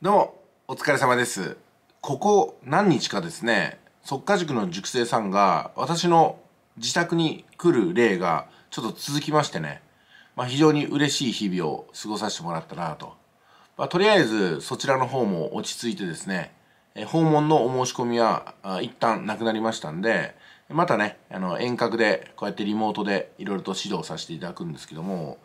どうもお疲れ様ですここ何日かですね即稼塾の塾生さんが私の自宅に来る例がちょっと続きましてね、まあ、非常に嬉しい日々を過ごさせてもらったなと、まあ、とりあえずそちらの方も落ち着いてですね訪問のお申し込みは一旦なくなりましたんでまたねあの遠隔でこうやってリモートでいろいろと指導させていただくんですけども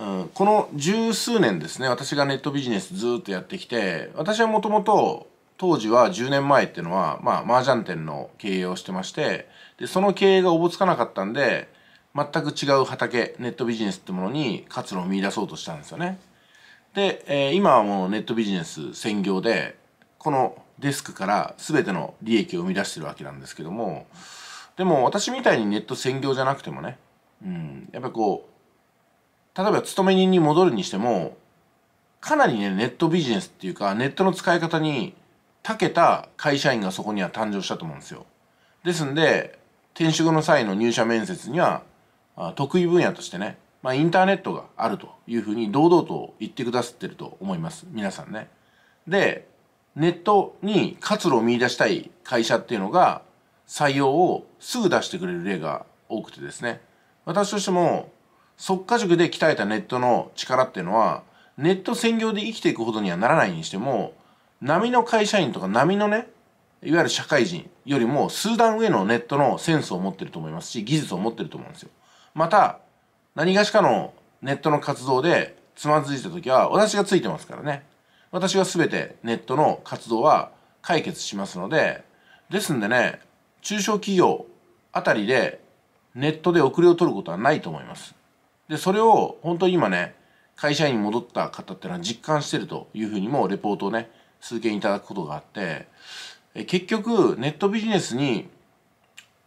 うん、この十数年ですね私がネットビジネスずっとやってきて私はもともと当時は10年前っていうのはまあ麻雀店の経営をしてましてでその経営がおぼつかなかったんで全く違う畑ネットビジネスってものに活路を見出そうとしたんですよねで、えー、今はもうネットビジネス専業でこのデスクから全ての利益を生み出してるわけなんですけどもでも私みたいにネット専業じゃなくてもね、うん、やっぱりこう例えば勤め人に戻るにしてもかなりねネットビジネスっていうかネットの使い方に長けた会社員がそこには誕生したと思うんですよ。ですんで転職の際の入社面接には得意分野としてね、まあ、インターネットがあるというふうに堂々と言ってくださってると思います皆さんね。でネットに活路を見出したい会社っていうのが採用をすぐ出してくれる例が多くてですね私としても速果塾で鍛えたネットの力っていうのは、ネット専業で生きていくほどにはならないにしても、波の会社員とか波のね、いわゆる社会人よりも数段上のネットのセンスを持ってると思いますし、技術を持ってると思うんですよ。また、何がしかのネットの活動でつまずいた時は、私がついてますからね。私がべてネットの活動は解決しますので、ですんでね、中小企業あたりでネットで遅れを取ることはないと思います。でそれを本当に今ね会社員に戻った方っていうのは実感してるというふうにもレポートをね数件いただくことがあって結局ネットビジネスに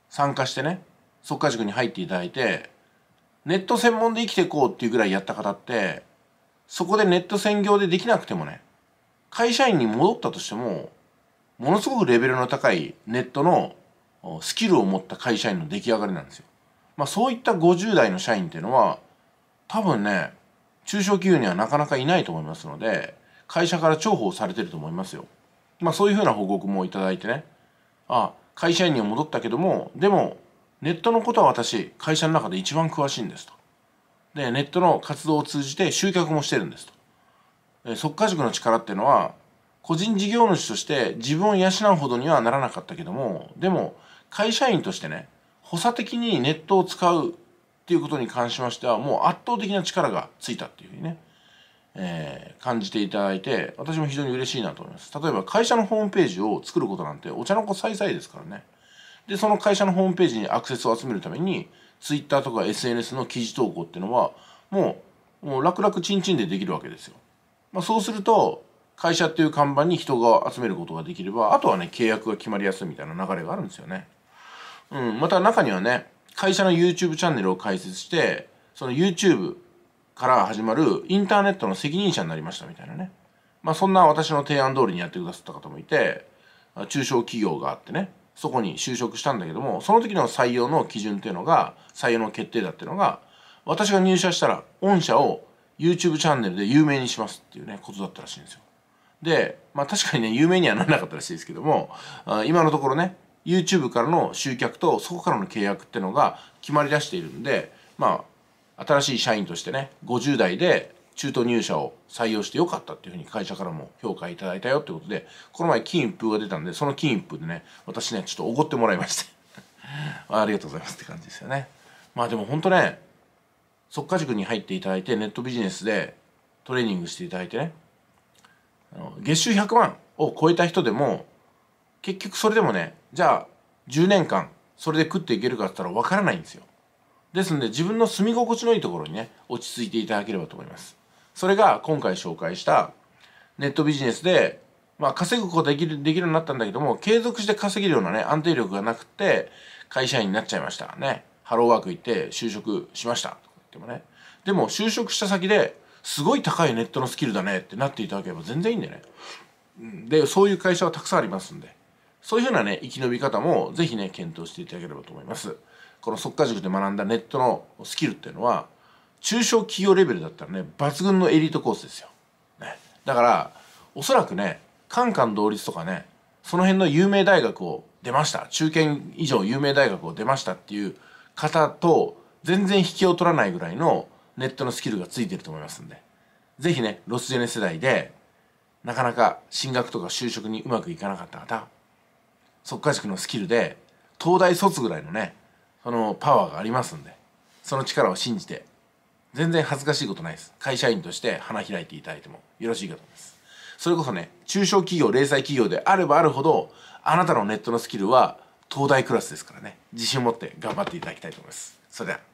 参加してね即化塾に入っていただいてネット専門で生きていこうっていうぐらいやった方ってそこでネット専業でできなくてもね会社員に戻ったとしてもものすごくレベルの高いネットのスキルを持った会社員の出来上がりなんですよ。まあそういった50代の社員っていうのは多分ね中小企業にはなかなかいないと思いますので会社から重宝されてると思いますよ。まあそういうふうな報告もいいてねあ会社員には戻ったけどもでもネットのことは私会社の中で一番詳しいんですと。でネットの活動を通じて集客もしてるんですと。即家塾の力っていうのは個人事業主として自分を養うほどにはならなかったけどもでも会社員としてね補佐的にネットを使うっていうことに関しましてはもう圧倒的な力がついたっていうふうにね、えー、感じていただいて私も非常に嬉しいなと思います例えば会社のホームページを作ることなんてお茶の子さいさいですからねでその会社のホームページにアクセスを集めるために Twitter とか SNS の記事投稿っていうのはもうもう楽々ちんちんでできるわけですよ、まあ、そうすると会社っていう看板に人が集めることができればあとはね契約が決まりやすいみたいな流れがあるんですよねうんまた中にはね会社の YouTube チャンネルを開設してその YouTube から始まるインターネットの責任者になりましたみたいなねまあそんな私の提案通りにやってくださった方もいて中小企業があってねそこに就職したんだけどもその時の採用の基準っていうのが採用の決定だっていうのが私が入社したら御社を YouTube チャンネルで有名にしますっていうねことだったらしいんですよ。で、まあ確かにね、有名にはならなかったらしいですけども、あ今のところね、YouTube からの集客とそこからの契約っていうのが決まりだしているんでまあ新しい社員としてね50代で中途入社を採用してよかったっていうふうに会社からも評価いただいたよってことでこの前金一封が出たんでその金一封でね私ねちょっとおごってもらいまして ありがとうございますって感じですよねまあでもほんとね即価塾に入っていただいてネットビジネスでトレーニングしていただいてね月収100万を超えた人でも結局それでもねじゃあ10年間それで食っていけるかって言ったら分からないんですよですので自分の住み心地のいいところにね落ち着いていただければと思いますそれが今回紹介したネットビジネスでまあ稼ぐことできるできるようになったんだけども継続して稼げるようなね安定力がなくて会社員になっちゃいましたねハローワーク行って就職しましたとか言ってもねでも就職した先ですごい高いネットのスキルだねってなっていただければ全然いいんでねでそういう会社はたくさんありますんでそういうふうなね、生き延び方もぜひね、検討していただければと思います。この速化塾で学んだネットのスキルっていうのは、中小企業レベルだったらね、抜群のエリートコースですよ。ね、だから、おそらくね、カンカン同率とかね、その辺の有名大学を出ました。中堅以上有名大学を出ましたっていう方と、全然引きを取らないぐらいのネットのスキルがついてると思いますんで。ぜひね、ロスジェネ世代で、なかなか進学とか就職にうまくいかなかった方、速稼塾のスキルで東大卒ぐらいのねそのパワーがありますんでその力を信じて全然恥ずかしいことないです会社員として花開いていただいてもよろしいかと思いますそれこそね中小企業零細企業であればあるほどあなたのネットのスキルは東大クラスですからね自信を持って頑張っていただきたいと思いますそれでは